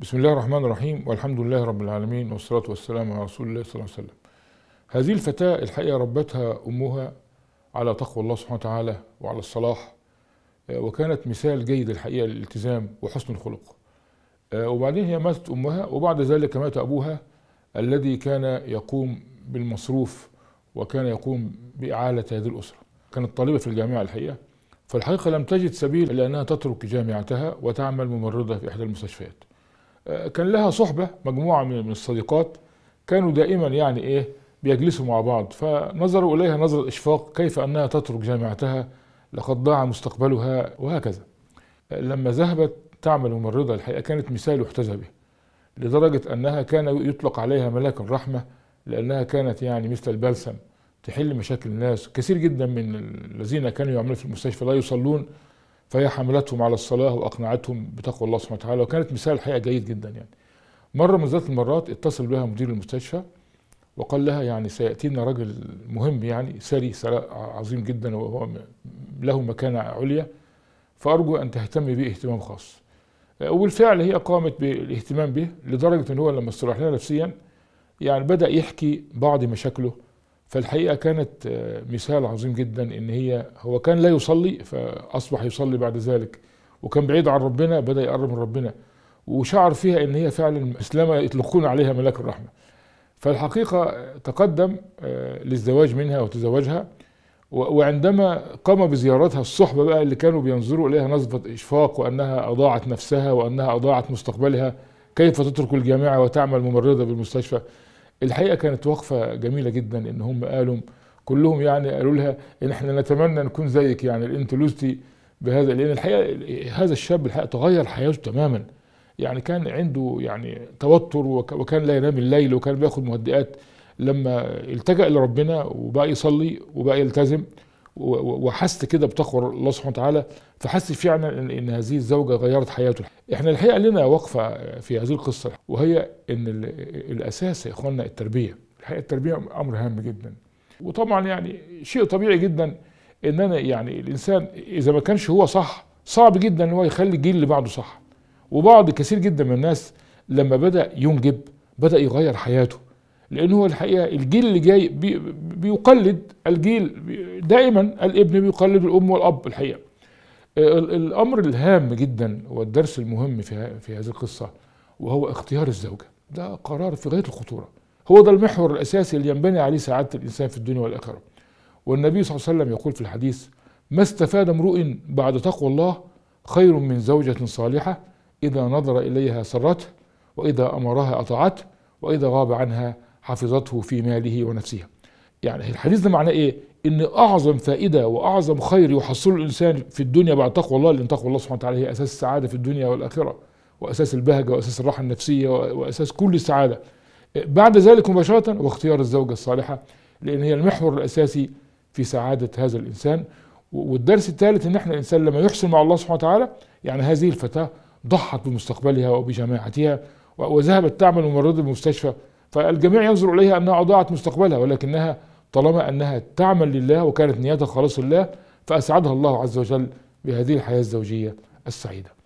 بسم الله الرحمن الرحيم والحمد لله رب العالمين والصلاة والسلام على رسول الله صلى الله عليه وسلم هذه الفتاة الحقيقة ربتها أمها على تقوى الله سبحانه وتعالى وعلى الصلاح آه، وكانت مثال جيد الحقيقة للالتزام وحسن الخلق آه، وبعدين هي ماتت أمها وبعد ذلك مات أبوها الذي كان يقوم بالمصروف وكان يقوم بإعالة هذه الأسرة كانت طالبة في الجامعة الحقيقة فالحقيقة لم تجد سبيل لأنها أنها تترك جامعتها وتعمل ممرضة في إحدى المستشفيات كان لها صحبة مجموعة من الصديقات كانوا دائما يعني إيه بيجلسوا مع بعض فنظروا إليها نظر الإشفاق كيف أنها تترك جامعتها لقد ضاع مستقبلها وهكذا لما ذهبت تعمل ممرضة الحقيقة كانت مثال يحتذى به لدرجة أنها كان يطلق عليها ملاك الرحمة لأنها كانت يعني مثل البلسم تحل مشاكل الناس كثير جدا من الذين كانوا يعملون في المستشفى لا يصلون فهي حملتهم على الصلاة وأقنعتهم بتقوى الله سبحانه وتعالى وكانت مثال الحقيقة جيد جدا يعني مرة من ذات المرات اتصل بها مدير المستشفى وقال لها يعني سيأتينا رجل مهم يعني ثري ثراء عظيم جدا وهو له مكانة عليا فأرجو أن تهتمي به اهتمام خاص وبالفعل هي قامت بالاهتمام به لدرجة أن هو لما استراح لها نفسيا يعني بدأ يحكي بعض مشاكله فالحقيقه كانت آه، مثال عظيم جدا ان هي هو كان لا يصلي فاصبح يصلي بعد ذلك وكان بعيد عن ربنا بدا يقرب من ربنا وشعر فيها ان هي فعلا اسلامه يطلقون عليها ملاك الرحمه فالحقيقه تقدم آه، للزواج منها وتزوجها وعندما قام بزيارتها الصحبه بقى اللي كانوا بينظروا اليها نظره اشفاق وانها اضاعت نفسها وانها اضاعت مستقبلها كيف تترك الجامعه وتعمل ممرضه بالمستشفى الحقيقه كانت وقفه جميله جدا ان هم قالوا كلهم يعني قالوا لها ان احنا نتمنى نكون زيك يعني انت لزتي بهذا لان الحقيقه هذا الشاب الحقيقه تغير حياته تماما يعني كان عنده يعني توتر وكان لا ينام الليل وكان بياخد مهدئات لما التجأ لربنا وبقى يصلي وبقى يلتزم وحست كده بتقوى الله سبحانه وتعالى فحس فعلا ان, هذه الزوجه غيرت حياته احنا الحقيقه لنا وقفه في هذه القصه وهي ان الاساس يا اخواننا التربيه الحقيقه التربيه امر هام جدا وطبعا يعني شيء طبيعي جدا ان انا يعني الانسان اذا ما كانش هو صح صعب جدا ان هو يخلي الجيل اللي بعده صح وبعض كثير جدا من الناس لما بدا ينجب بدا يغير حياته لأن هو الحقيقة الجيل اللي جاي بي بيقلد الجيل دائما الابن بيقلد الأم والأب الحقيقة آه، الأمر الهام جدا والدرس المهم في, في هذه القصة وهو اختيار الزوجة ده قرار في غاية الخطورة هو ده المحور الأساسي اللي ينبني عليه سعادة الإنسان في الدنيا والآخرة والنبي صلى الله عليه وسلم يقول في الحديث ما استفاد امرؤ بعد تقوى الله خير من زوجة صالحة إذا نظر إليها سرته وإذا أمرها أطاعته وإذا غاب عنها حفظته في ماله ونفسها يعني الحديث ده معناه ايه ان اعظم فائده واعظم خير يحصله الانسان في الدنيا بعد تقوى الله لان تقوى الله سبحانه وتعالى هي اساس السعاده في الدنيا والاخره واساس البهجه واساس الراحه النفسيه واساس كل السعاده بعد ذلك مباشره واختيار الزوجه الصالحه لان هي المحور الاساسي في سعاده هذا الانسان والدرس الثالث ان احنا الانسان لما يحسن مع الله سبحانه وتعالى يعني هذه الفتاه ضحت بمستقبلها وبجماعتها وذهبت تعمل ممرضه بمستشفى فالجميع ينظر إليها أنها أضاعت مستقبلها ولكنها طالما أنها تعمل لله وكانت نيتها خالصه لله فأسعدها الله عز وجل بهذه الحياة الزوجية السعيدة